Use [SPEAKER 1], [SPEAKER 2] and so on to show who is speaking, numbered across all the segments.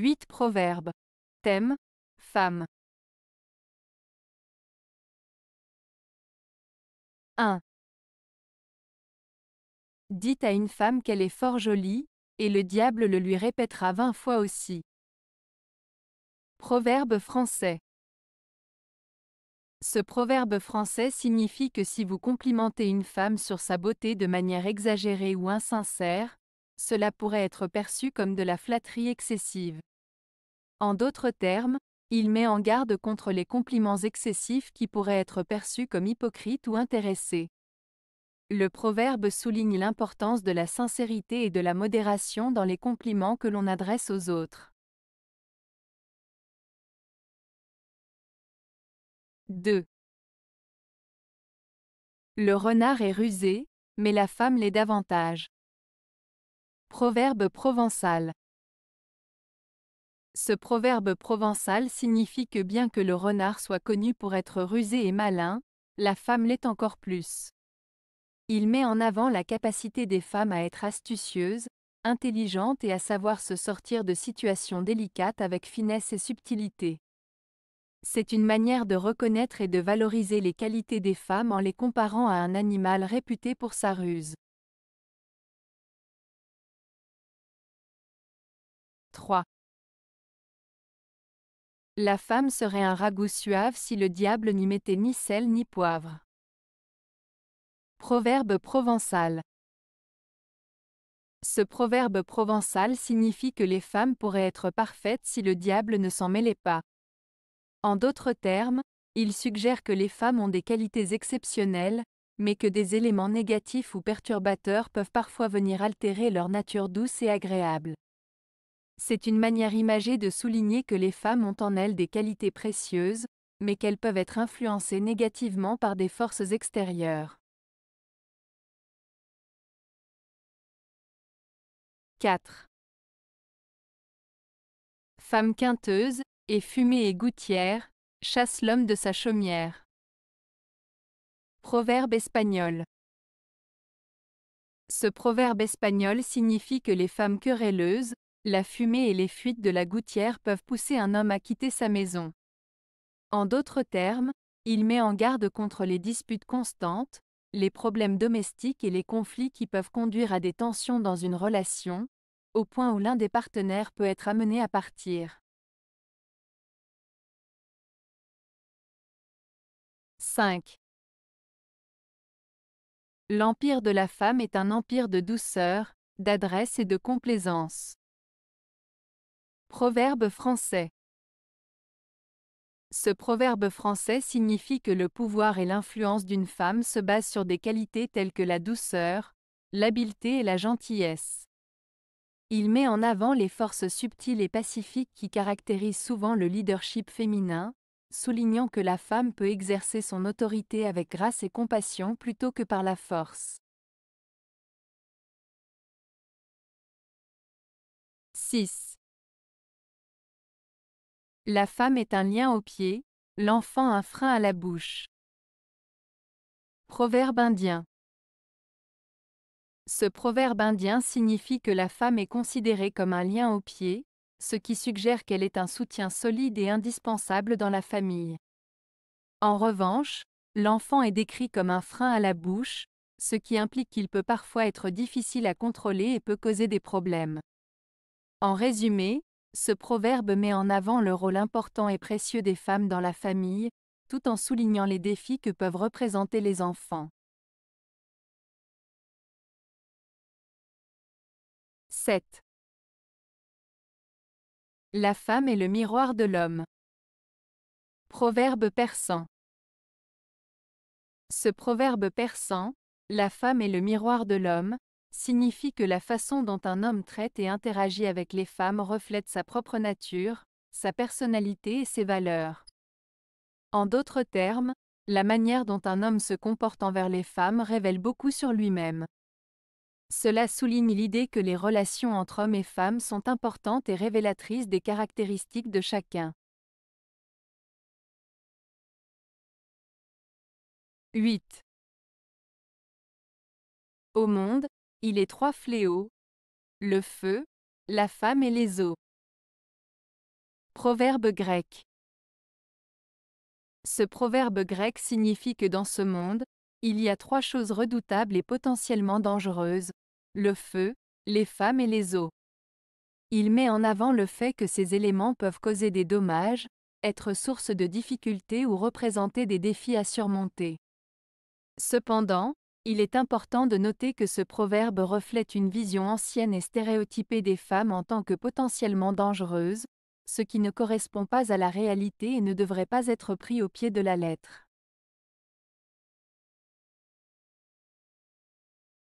[SPEAKER 1] 8 Proverbes. Thème Femme. 1. Dites à une femme qu'elle est fort jolie,
[SPEAKER 2] et le diable le lui répétera vingt fois aussi. Proverbe français. Ce proverbe français signifie que si vous complimentez une femme sur sa beauté de manière exagérée ou insincère, cela pourrait être perçu comme de la flatterie excessive. En d'autres termes, il met en garde contre les compliments excessifs qui pourraient être perçus comme hypocrites ou intéressés. Le proverbe souligne l'importance de la sincérité et de la
[SPEAKER 1] modération dans les compliments que l'on adresse aux autres. 2. Le renard est rusé, mais la femme l'est davantage.
[SPEAKER 2] Proverbe provençal. Ce proverbe provençal signifie que bien que le renard soit connu pour être rusé et malin, la femme l'est encore plus. Il met en avant la capacité des femmes à être astucieuses, intelligentes et à savoir se sortir de situations délicates avec finesse et subtilité. C'est une manière de reconnaître et de valoriser les qualités des femmes en les comparant
[SPEAKER 1] à un animal réputé pour sa ruse. La femme serait un ragoût suave si le diable n'y mettait ni sel ni poivre.
[SPEAKER 2] Proverbe provençal. Ce proverbe provençal signifie que les femmes pourraient être parfaites si le diable ne s'en mêlait pas. En d'autres termes, il suggère que les femmes ont des qualités exceptionnelles, mais que des éléments négatifs ou perturbateurs peuvent parfois venir altérer leur nature douce et agréable. C'est une manière imagée de souligner que les femmes ont en elles des qualités précieuses, mais qu'elles peuvent être influencées négativement par des forces extérieures.
[SPEAKER 1] 4. Femme quinteuse, et fumée et gouttière, chasse l'homme de sa chaumière. Proverbe
[SPEAKER 2] espagnol. Ce proverbe espagnol signifie que les femmes querelleuses, la fumée et les fuites de la gouttière peuvent pousser un homme à quitter sa maison. En d'autres termes, il met en garde contre les disputes constantes, les problèmes domestiques et les conflits qui peuvent conduire à des tensions dans une relation,
[SPEAKER 1] au point où l'un des partenaires peut être amené à partir. 5. L'empire de la femme est un empire de douceur, d'adresse et de
[SPEAKER 2] complaisance. Proverbe français. Ce proverbe français signifie que le pouvoir et l'influence d'une femme se basent sur des qualités telles que la douceur, l'habileté et la gentillesse. Il met en avant les forces subtiles et pacifiques qui caractérisent souvent le leadership féminin, soulignant que la femme peut exercer son autorité avec grâce et compassion
[SPEAKER 1] plutôt que par la force. 6. La femme est un lien au pied, l'enfant un frein à la bouche.
[SPEAKER 2] Proverbe indien. Ce proverbe indien signifie que la femme est considérée comme un lien au pied, ce qui suggère qu'elle est un soutien solide et indispensable dans la famille. En revanche, l'enfant est décrit comme un frein à la bouche, ce qui implique qu'il peut parfois être difficile à contrôler et peut causer des problèmes. En résumé, ce proverbe met en avant le rôle important et précieux des femmes dans la famille, tout en soulignant les défis que peuvent représenter les enfants.
[SPEAKER 1] 7. La femme est le miroir de l'homme. Proverbe persan. Ce proverbe
[SPEAKER 2] persan, la femme est le miroir de l'homme, signifie que la façon dont un homme traite et interagit avec les femmes reflète sa propre nature, sa personnalité et ses valeurs. En d'autres termes, la manière dont un homme se comporte envers les femmes révèle beaucoup sur lui-même. Cela souligne l'idée que les relations entre hommes et femmes sont importantes et révélatrices des caractéristiques de chacun.
[SPEAKER 1] 8. Au monde, il est trois fléaux. Le feu, la femme et les eaux. Proverbe grec.
[SPEAKER 2] Ce proverbe grec signifie que dans ce monde, il y a trois choses redoutables et potentiellement dangereuses. Le feu, les femmes et les eaux. Il met en avant le fait que ces éléments peuvent causer des dommages, être source de difficultés ou représenter des défis à surmonter. Cependant, il est important de noter que ce proverbe reflète une vision ancienne et stéréotypée des femmes en tant que potentiellement dangereuses, ce qui ne correspond pas à la réalité
[SPEAKER 1] et ne devrait pas être pris au pied de la lettre.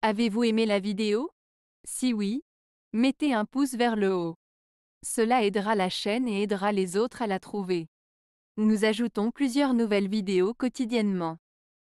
[SPEAKER 1] Avez-vous aimé la vidéo Si oui,
[SPEAKER 2] mettez un pouce vers le haut. Cela aidera la chaîne et aidera les autres à la trouver.
[SPEAKER 1] Nous ajoutons plusieurs nouvelles vidéos quotidiennement.